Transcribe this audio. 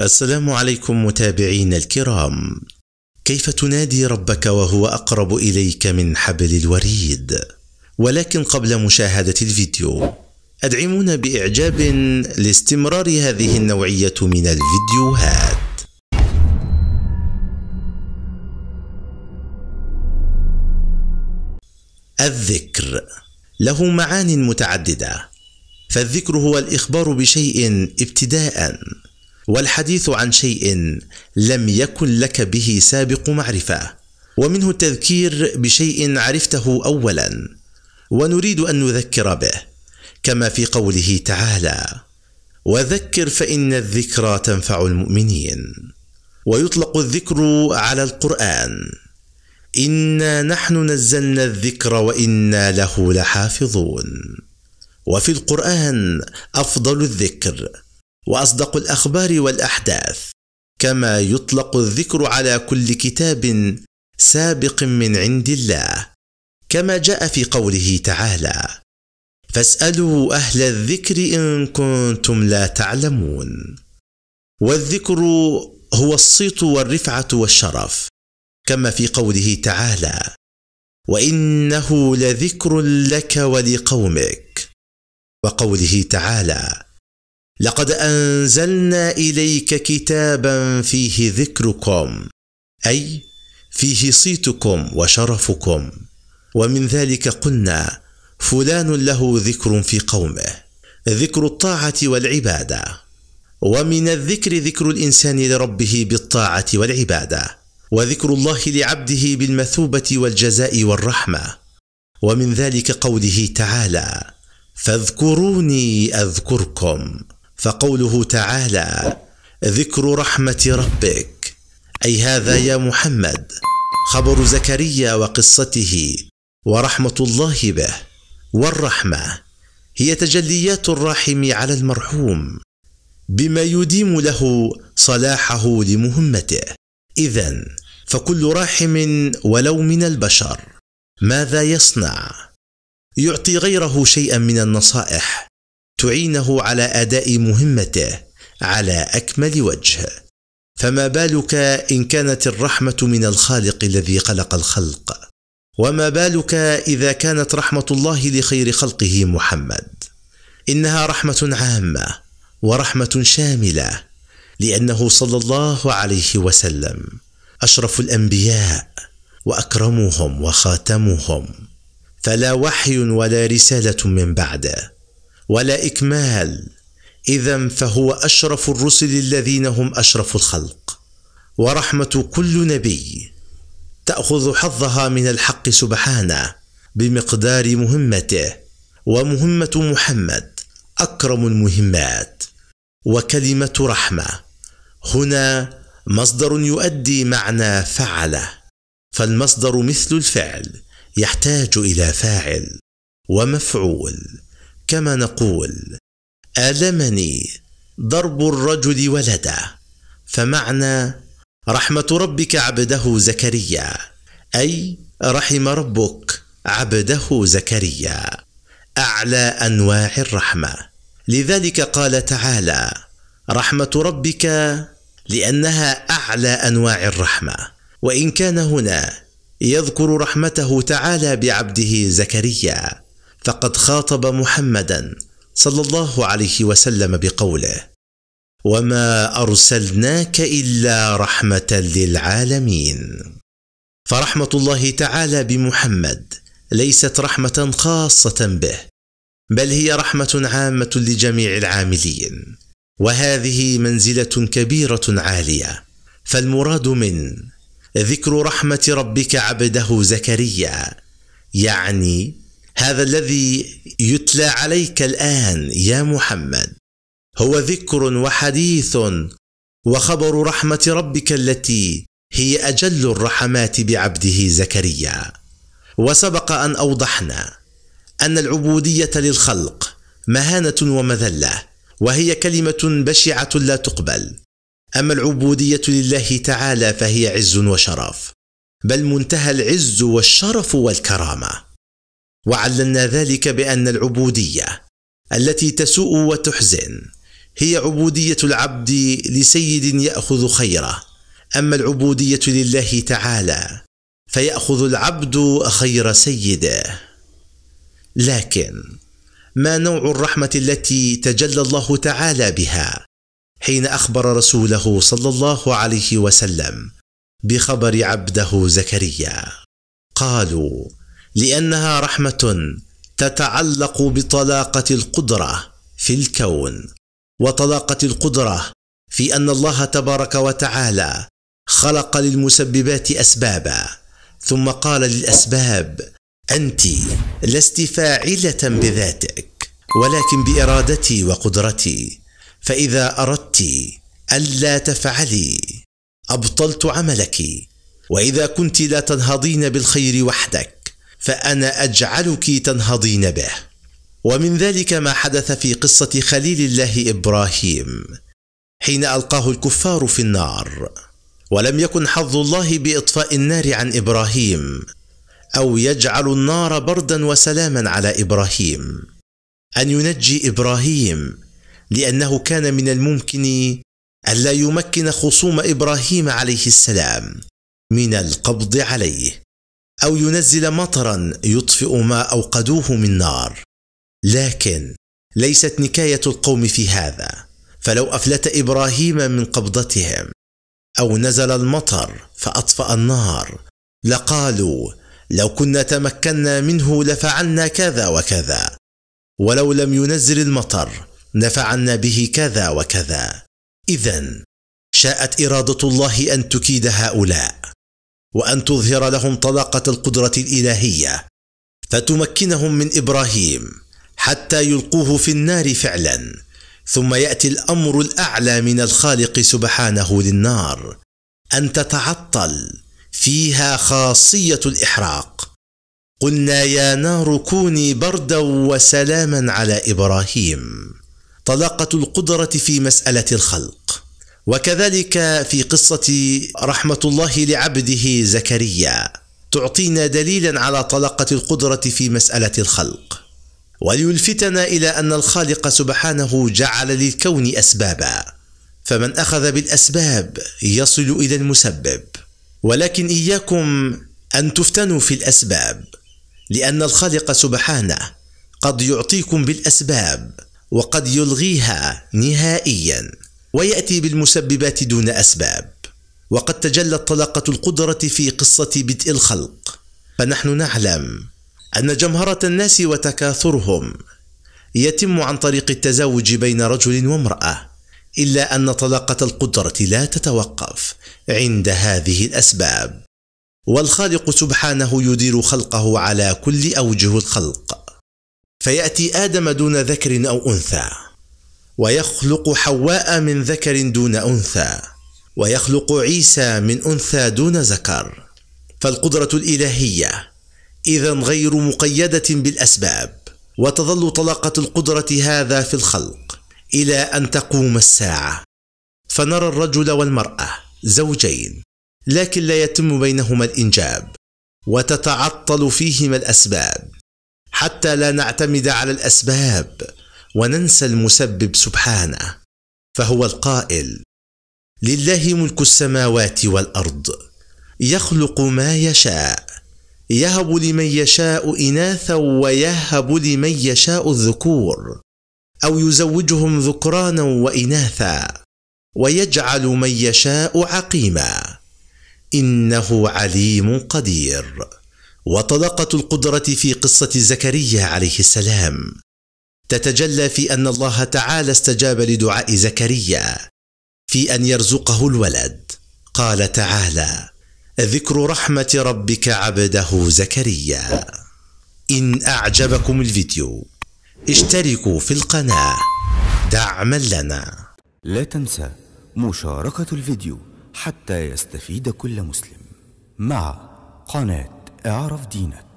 السلام عليكم متابعينا الكرام كيف تنادي ربك وهو اقرب اليك من حبل الوريد ولكن قبل مشاهده الفيديو ادعمونا باعجاب لاستمرار هذه النوعيه من الفيديوهات الذكر له معان متعدده فالذكر هو الاخبار بشيء ابتداء والحديث عن شيء لم يكن لك به سابق معرفه ومنه التذكير بشيء عرفته اولا ونريد ان نذكر به كما في قوله تعالى وذكر فان الذكرى تنفع المؤمنين ويطلق الذكر على القران انا نحن نزلنا الذكر وانا له لحافظون وفي القران افضل الذكر واصدق الاخبار والاحداث كما يطلق الذكر على كل كتاب سابق من عند الله كما جاء في قوله تعالى فاسالوا اهل الذكر ان كنتم لا تعلمون والذكر هو الصيت والرفعه والشرف كما في قوله تعالى وانه لذكر لك ولقومك وقوله تعالى لقد انزلنا اليك كتابا فيه ذكركم اي فيه صيتكم وشرفكم ومن ذلك قلنا فلان له ذكر في قومه ذكر الطاعه والعباده ومن الذكر ذكر الانسان لربه بالطاعه والعباده وذكر الله لعبده بالمثوبه والجزاء والرحمه ومن ذلك قوله تعالى فاذكروني اذكركم فقوله تعالى ذكر رحمه ربك اي هذا يا محمد خبر زكريا وقصته ورحمه الله به والرحمه هي تجليات الراحم على المرحوم بما يديم له صلاحه لمهمته اذا فكل راحم ولو من البشر ماذا يصنع يعطي غيره شيئا من النصائح تعينه على اداء مهمته على اكمل وجه فما بالك ان كانت الرحمه من الخالق الذي خلق الخلق وما بالك اذا كانت رحمه الله لخير خلقه محمد انها رحمه عامه ورحمه شامله لانه صلى الله عليه وسلم اشرف الانبياء واكرمهم وخاتمهم فلا وحي ولا رساله من بعده ولا إكمال إذا فهو أشرف الرسل الذين هم أشرف الخلق ورحمة كل نبي تأخذ حظها من الحق سبحانه بمقدار مهمته ومهمة محمد أكرم المهمات وكلمة رحمة هنا مصدر يؤدي معنى فعله فالمصدر مثل الفعل يحتاج إلى فاعل ومفعول كما نقول ألمني ضرب الرجل ولده فمعنى رحمة ربك عبده زكريا أي رحم ربك عبده زكريا أعلى أنواع الرحمة لذلك قال تعالى رحمة ربك لأنها أعلى أنواع الرحمة وإن كان هنا يذكر رحمته تعالى بعبده زكريا فقد خاطب محمدا صلى الله عليه وسلم بقوله وما ارسلناك الا رحمه للعالمين فرحمه الله تعالى بمحمد ليست رحمه خاصه به بل هي رحمه عامه لجميع العاملين وهذه منزله كبيره عاليه فالمراد من ذكر رحمه ربك عبده زكريا يعني هذا الذي يتلى عليك الان يا محمد هو ذكر وحديث وخبر رحمه ربك التي هي اجل الرحمات بعبده زكريا وسبق ان اوضحنا ان العبوديه للخلق مهانه ومذله وهي كلمه بشعه لا تقبل اما العبوديه لله تعالى فهي عز وشرف بل منتهى العز والشرف والكرامه وعللنا ذلك بان العبوديه التي تسوء وتحزن هي عبوديه العبد لسيد ياخذ خيره اما العبوديه لله تعالى فياخذ العبد خير سيده لكن ما نوع الرحمه التي تجلى الله تعالى بها حين اخبر رسوله صلى الله عليه وسلم بخبر عبده زكريا قالوا لانها رحمه تتعلق بطلاقه القدره في الكون وطلاقه القدره في ان الله تبارك وتعالى خلق للمسببات اسبابا ثم قال للاسباب انت لست فاعله بذاتك ولكن بارادتي وقدرتي فاذا اردت الا تفعلي ابطلت عملك واذا كنت لا تنهضين بالخير وحدك فانا اجعلك تنهضين به ومن ذلك ما حدث في قصه خليل الله ابراهيم حين القاه الكفار في النار ولم يكن حظ الله باطفاء النار عن ابراهيم او يجعل النار بردا وسلاما على ابراهيم ان ينجي ابراهيم لانه كان من الممكن الا يمكن خصوم ابراهيم عليه السلام من القبض عليه او ينزل مطرا يطفئ ما اوقدوه من نار لكن ليست نكايه القوم في هذا فلو افلت ابراهيم من قبضتهم او نزل المطر فاطفا النار لقالوا لو كنا تمكنا منه لفعلنا كذا وكذا ولو لم ينزل المطر لفعلنا به كذا وكذا اذا شاءت اراده الله ان تكيد هؤلاء وان تظهر لهم طلاقه القدره الالهيه فتمكنهم من ابراهيم حتى يلقوه في النار فعلا ثم ياتي الامر الاعلى من الخالق سبحانه للنار ان تتعطل فيها خاصيه الاحراق قلنا يا نار كوني بردا وسلاما على ابراهيم طلاقه القدره في مساله الخلق وكذلك في قصة رحمة الله لعبده زكريا تعطينا دليلا على طلاقة القدرة في مسألة الخلق وليلفتنا إلى أن الخالق سبحانه جعل للكون أسبابا فمن أخذ بالأسباب يصل إلى المسبب ولكن إياكم أن تفتنوا في الأسباب لأن الخالق سبحانه قد يعطيكم بالأسباب وقد يلغيها نهائياً وياتي بالمسببات دون اسباب وقد تجلت طلاقه القدره في قصه بدء الخلق فنحن نعلم ان جمهره الناس وتكاثرهم يتم عن طريق التزاوج بين رجل وامراه الا ان طلاقه القدره لا تتوقف عند هذه الاسباب والخالق سبحانه يدير خلقه على كل اوجه الخلق فياتي ادم دون ذكر او انثى ويخلق حواء من ذكر دون انثى ويخلق عيسى من انثى دون ذكر فالقدره الالهيه اذا غير مقيده بالاسباب وتظل طلاقه القدره هذا في الخلق الى ان تقوم الساعه فنرى الرجل والمراه زوجين لكن لا يتم بينهما الانجاب وتتعطل فيهما الاسباب حتى لا نعتمد على الاسباب وننسى المسبب سبحانه فهو القائل لله ملك السماوات والارض يخلق ما يشاء يهب لمن يشاء اناثا ويهب لمن يشاء الذكور او يزوجهم ذكرانا واناثا ويجعل من يشاء عقيما انه عليم قدير وطلاقه القدره في قصه زكريا عليه السلام تتجلى في ان الله تعالى استجاب لدعاء زكريا في ان يرزقه الولد قال تعالى ذكر رحمه ربك عبده زكريا ان اعجبكم الفيديو اشتركوا في القناه دعما لنا لا تنسى مشاركه الفيديو حتى يستفيد كل مسلم مع قناه اعرف دينك